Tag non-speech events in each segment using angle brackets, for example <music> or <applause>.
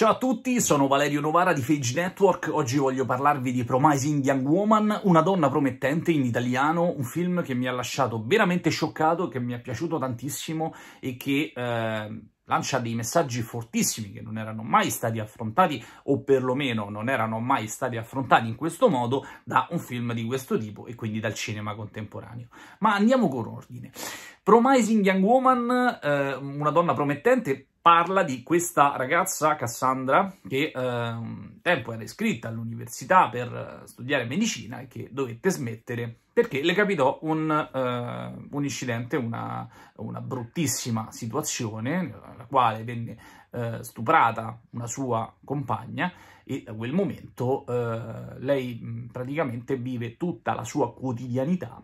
Ciao a tutti, sono Valerio Novara di Fage Network. Oggi voglio parlarvi di Promising Young Woman, una donna promettente in italiano, un film che mi ha lasciato veramente scioccato, che mi è piaciuto tantissimo e che eh, lancia dei messaggi fortissimi che non erano mai stati affrontati o perlomeno non erano mai stati affrontati in questo modo da un film di questo tipo e quindi dal cinema contemporaneo. Ma andiamo con ordine. Promising Young Woman, eh, una donna promettente, parla di questa ragazza Cassandra che eh, un tempo era iscritta all'università per eh, studiare medicina e che dovette smettere perché le capitò un, eh, un incidente, una, una, bruttissima situazione nella quale venne eh, stuprata una sua compagna e da quel momento eh, lei praticamente vive tutta la sua quotidianità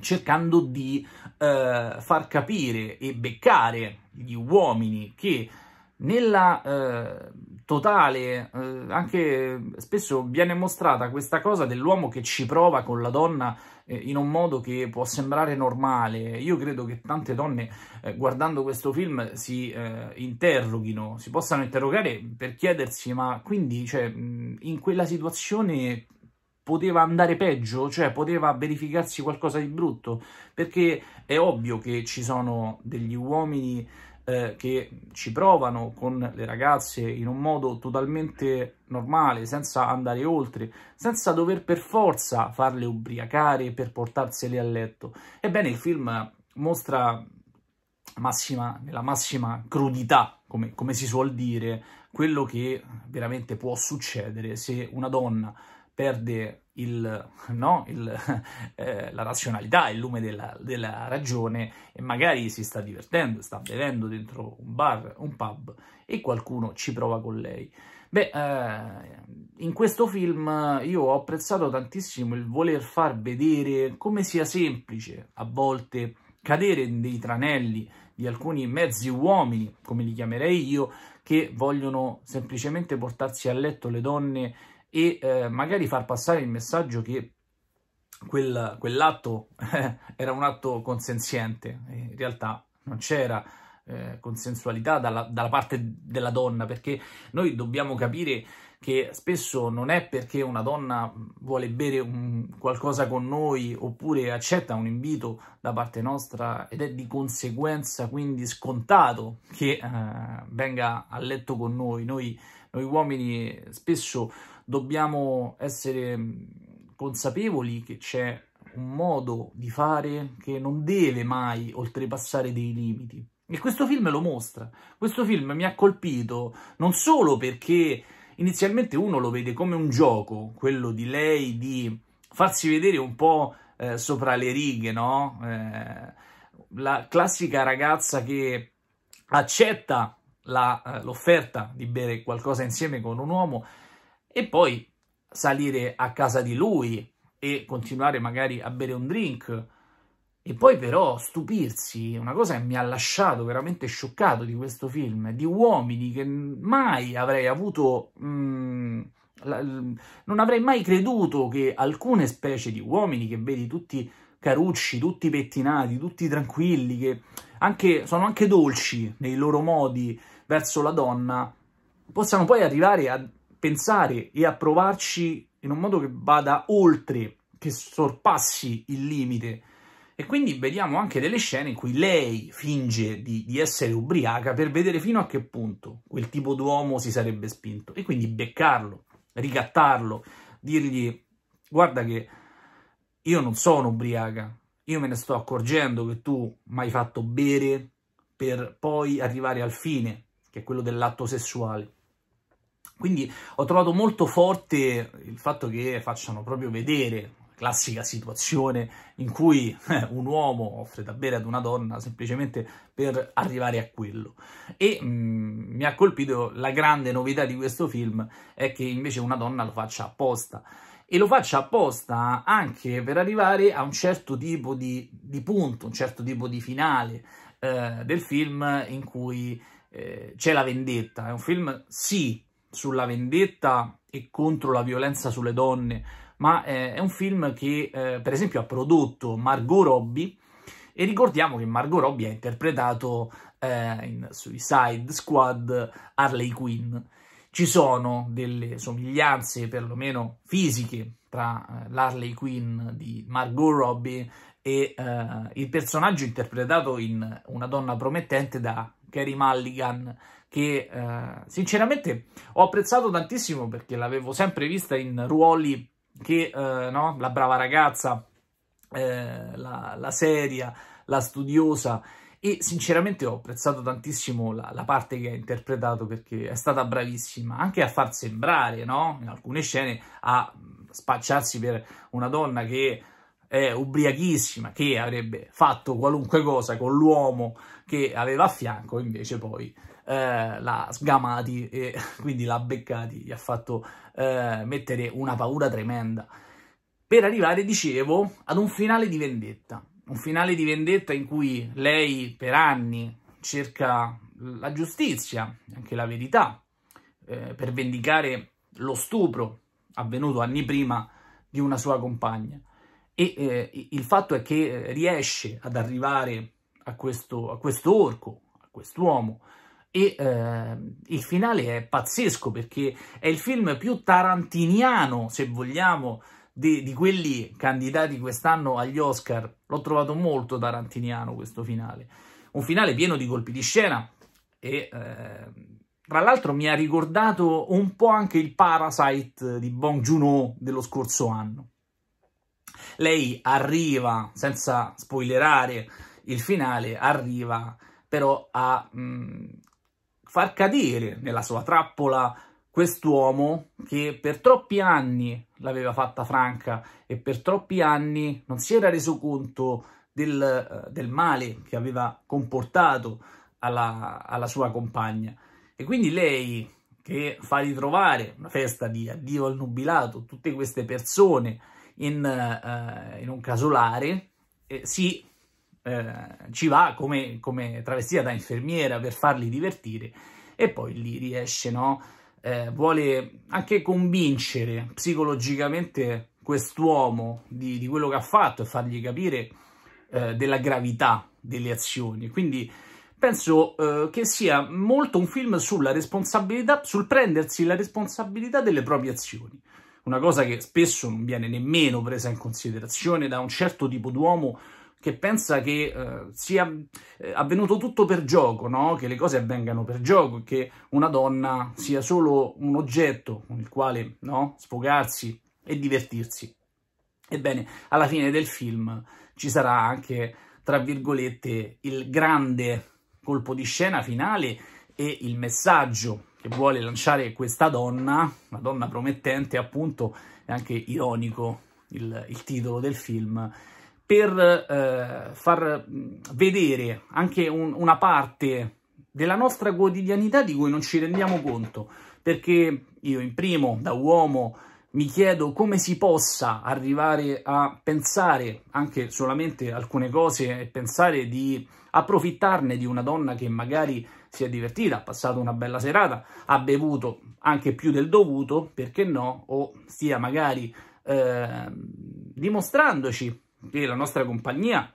cercando di eh, far capire e beccare gli uomini che nella eh, totale, eh, anche spesso viene mostrata questa cosa dell'uomo che ci prova con la donna eh, in un modo che può sembrare normale. Io credo che tante donne eh, guardando questo film si eh, interroghino, si possano interrogare per chiedersi ma quindi cioè, in quella situazione poteva andare peggio, cioè poteva verificarsi qualcosa di brutto, perché è ovvio che ci sono degli uomini eh, che ci provano con le ragazze in un modo totalmente normale, senza andare oltre, senza dover per forza farle ubriacare per portarsele a letto. Ebbene, il film mostra massima, nella massima crudità, come, come si suol dire, quello che veramente può succedere se una donna perde il, no, il, <laughs> eh, la razionalità, il lume della, della, ragione e magari si sta divertendo, sta bevendo dentro un bar, un pub e qualcuno ci prova con lei. Beh, eh, in questo film io ho apprezzato tantissimo il voler far vedere come sia semplice a volte cadere in dei tranelli di alcuni mezzi uomini, come li chiamerei io, che vogliono semplicemente portarsi a letto le donne e eh, magari far passare il messaggio che quel, quell'atto <laughs> era un atto consenziente, eh, in realtà non c'era eh, consensualità dalla, dalla, parte della donna, perché noi dobbiamo capire che spesso non è perché una donna vuole bere un, qualcosa con noi oppure accetta un invito da parte nostra ed è di conseguenza quindi scontato che eh, venga a letto con noi. Noi, noi uomini spesso dobbiamo essere mm, consapevoli che c'è un modo di fare che non deve mai oltrepassare dei limiti. E questo film lo mostra. Questo film mi ha colpito non solo perché inizialmente uno lo vede come un gioco, quello di lei di farsi vedere un po' eh, sopra le righe, no? Eh, la classica ragazza che accetta eh, l'offerta eh, di bere qualcosa insieme con un uomo e poi salire a casa di lui e continuare magari a bere un drink e poi però stupirsi, una cosa che mi ha lasciato veramente scioccato di questo film, di uomini che mai avrei avuto... Mh, mm, la, non avrei mai creduto che alcune specie di uomini che vedi tutti carucci, tutti pettinati, tutti tranquilli, che anche, sono anche dolci nei loro modi verso la donna, possano poi arrivare a pensare e a provarci in un modo che vada oltre, che sorpassi il limite. E quindi vediamo anche delle scene in cui lei finge di, di essere ubriaca per vedere fino a che punto quel tipo d'uomo si sarebbe spinto. E quindi beccarlo, ricattarlo, dirgli guarda che io non sono ubriaca, io me ne sto accorgendo che tu mi hai fatto bere per poi arrivare al fine, che è quello dell'atto sessuale. Quindi ho trovato molto forte il fatto che facciano proprio vedere classica situazione in cui eh, un uomo offre da bere ad una donna semplicemente per arrivare a quello. E mh, mm, mi ha colpito la grande novità di questo film è che invece una donna lo faccia apposta. E lo faccia apposta anche per arrivare a un certo tipo di, di punto, un certo tipo di finale eh, del film in cui eh, c'è la vendetta. È un film, sì, sulla vendetta e contro la violenza sulle donne, ma eh, è un film che eh, per esempio ha prodotto Margot Robbie e ricordiamo che Margot Robbie ha interpretato eh, in Suicide Squad Harley Quinn. Ci sono delle somiglianze, perlomeno fisiche, tra l'Harley Quinn di Margot Robbie e uh, il personaggio interpretato in Una donna promettente da Kerry Mulligan, che eh, sinceramente ho apprezzato tantissimo perché l'avevo sempre vista in ruoli che, eh, no? la brava ragazza, eh, la, la, seria, la studiosa e sinceramente ho apprezzato tantissimo la, la, parte che ha interpretato perché è stata bravissima anche a far sembrare, no? in alcune scene, a mm, spacciarsi per una donna che è ubriachissima, che avrebbe fatto qualunque cosa con l'uomo che aveva a fianco, invece poi eh, l'ha sgamati e <laughs> quindi l'ha beccati, gli ha fatto eh, mettere una paura tremenda. Per arrivare, dicevo, ad un finale di vendetta. Un finale di vendetta in cui lei per anni cerca la giustizia, anche la verità, eh, per vendicare lo stupro avvenuto anni prima di una sua compagna. E eh, il fatto è che eh, riesce ad arrivare a questo, a questo orco, a quest'uomo, e eh, il finale è pazzesco perché è il film più tarantiniano, se vogliamo, di, di quelli candidati quest'anno agli Oscar. L'ho trovato molto tarantiniano questo finale. Un finale pieno di colpi di scena e... Eh, tra l'altro mi ha ricordato un po' anche il Parasite di Bong Joon-ho dello scorso anno. Lei arriva, senza spoilerare il finale, arriva però a mh, far cadere nella sua trappola quest'uomo che per troppi anni l'aveva fatta franca e per troppi anni non si era reso conto del, eh, del male che aveva comportato alla, alla, sua compagna. E quindi lei che fa ritrovare una festa di addio al nubilato tutte queste persone in, uh, in un casolare, eh, si eh, ci va come, come, travestia da infermiera per farli divertire e poi lì riesce, no? Eh, vuole anche convincere psicologicamente quest'uomo di, di, quello che ha fatto e fargli capire eh, della gravità delle azioni. Quindi penso eh, che sia molto un film sulla responsabilità, sul prendersi la responsabilità delle proprie azioni. Una cosa che spesso non viene nemmeno presa in considerazione da un certo tipo d'uomo che pensa che eh, sia eh, avvenuto tutto per gioco, no? che le cose avvengano per gioco, che una donna sia solo un oggetto con il quale no? sfogarsi e divertirsi. Ebbene, alla fine del film ci sarà anche, tra virgolette, il grande colpo di scena finale e il messaggio che vuole lanciare questa donna, una donna promettente appunto, è anche ironico il, il titolo del film, per eh, far mm, vedere anche un, una parte della nostra quotidianità di cui non ci rendiamo conto, perché io in primo, da uomo, mi chiedo come si possa arrivare a pensare anche solamente alcune cose e pensare di approfittarne di una donna che magari si è divertita, ha passato una bella serata, ha bevuto anche più del dovuto, perché no, o stia magari eh, dimostrandoci riempire la nostra compagnia,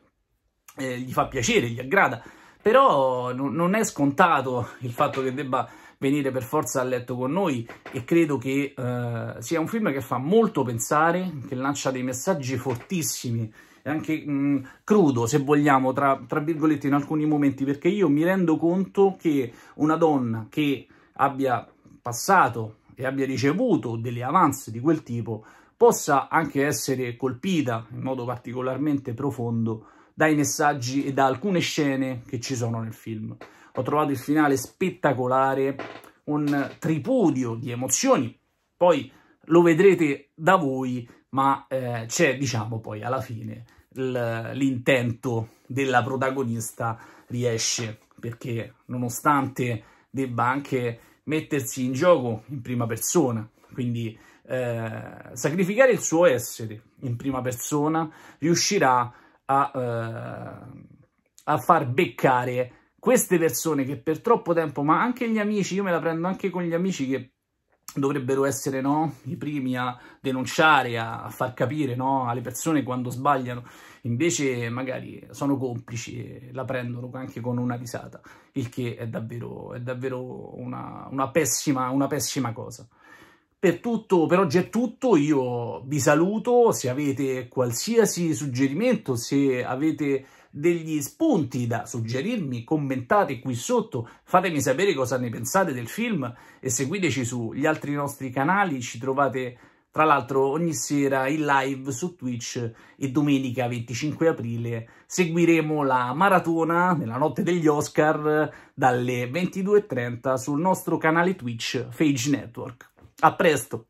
eh, gli fa piacere, gli aggrada, però non è scontato il fatto che debba venire per forza a letto con noi e credo che eh, sia un film che fa molto pensare, che lancia dei messaggi fortissimi e anche mh, mm, crudo, se vogliamo, tra, tra, virgolette in alcuni momenti, perché io mi rendo conto che una donna che abbia passato e abbia ricevuto delle avanze di quel tipo possa anche essere colpita in modo particolarmente profondo dai messaggi e da alcune scene che ci sono nel film. Ho trovato il finale spettacolare, un tripudio di emozioni, poi lo vedrete da voi, ma eh, c'è, diciamo, poi alla fine l'intento della protagonista riesce, perché nonostante debba anche mettersi in gioco in prima persona, quindi eh, sacrificare il suo essere in prima persona, riuscirà a, eh, a far beccare queste persone che per troppo tempo, ma anche gli amici, io me la prendo anche con gli amici che dovrebbero essere no? i primi a denunciare, a far capire no? alle persone quando sbagliano, invece magari sono complici e la prendono anche con una risata, il che è davvero, è davvero una, una, pessima, una pessima cosa. Per, tutto, per oggi è tutto, io vi saluto, se avete qualsiasi suggerimento, se avete degli spunti da suggerirmi, commentate qui sotto, fatemi sapere cosa ne pensate del film e seguiteci sugli altri nostri canali, ci trovate tra l'altro ogni sera in live su Twitch e domenica 25 aprile seguiremo la maratona nella notte degli Oscar dalle 22.30 sul nostro canale Twitch Phage Network. A presto!